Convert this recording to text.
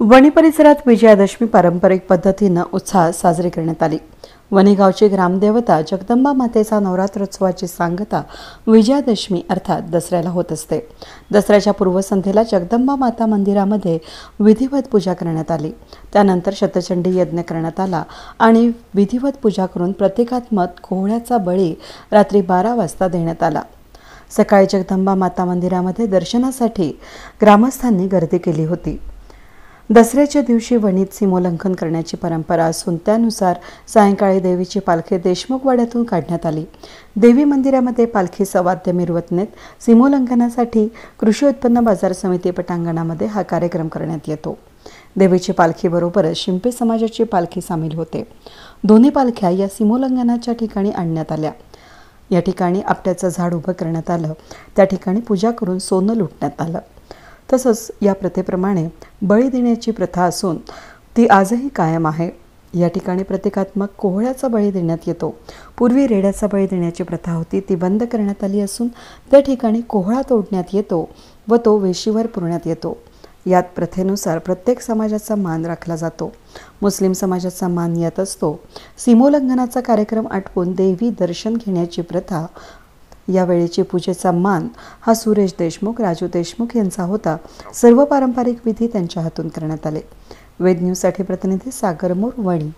वणी परिसरात विजयादशमी पारंपरिक पद्धतीनं उत्साहात साजरी करण्यात आली वणीगावची ग्रामदेवता जगदंबा मातेचा नवरात्रोत्सवाची सांगता विजयादशमी अर्थात दसऱ्याला होत असते दसऱ्याच्या पूर्वसंध्येला जगदंबा माता मंदिरामध्ये विधिवत पूजा करण्यात आली त्यानंतर शतचंडी यज्ञ करण्यात आला आणि विधिवत पूजा करून प्रतिकात्मक कोहळ्याचा बळी रात्री बारा वाजता देण्यात आला सकाळी जगदंबा माता मंदिरामध्ये दर्शनासाठी ग्रामस्थांनी गर्दी केली होती दसऱ्याच्या दिवशी वणीत सीमोल्लंघन करण्याची परंपरा असून त्यानुसार सायंकाळी देवीची पालखी देशमुख वाड्यातून काढण्यात आली देवी मंदिरामध्ये पालखी सवाद्य मिरवतनेत सीमोल्लंघनासाठी कृषी उत्पन्न बाजार समिती पटांगणामध्ये हा कार्यक्रम करण्यात येतो देवीची पालखीबरोबरच शिंपे समाजाची पालखी सामील होते दोन्ही पालख्या या सीमोल्लंघनाच्या ठिकाणी आणण्यात आल्या या ठिकाणी आपट्याचं झाड उभं करण्यात आलं त्या ठिकाणी पूजा करून सोनं लुटण्यात आलं तसंच या प्रथेप्रमाणे बळी देण्याची प्रथा असून ती आजही कायम आहे या ठिकाणी प्रतिकात्मक कोहळ्याचा बळी देण्यात येतो पूर्वी रेड्याचा बळी देण्याची प्रथा होती ती बंद करण्यात आली असून त्या ठिकाणी कोहळा तोडण्यात येतो व तो वेशीवर पुरण्यात येतो यात प्रथेनुसार प्रत्येक समाजाचा मान राखला जातो मुस्लिम समाजाचा मान यात असतो सीमोल्लंघनाचा कार्यक्रम आटपून देवी दर्शन घेण्याची प्रथा या वेळेची पूजेचा मान हा सुरेश देशमुख राजू देशमुख यांचा होता सर्व पारंपरिक विधी त्यांच्या हातून करण्यात आले वेद न्यूजसाठी प्रतिनिधी सागर मोर वणी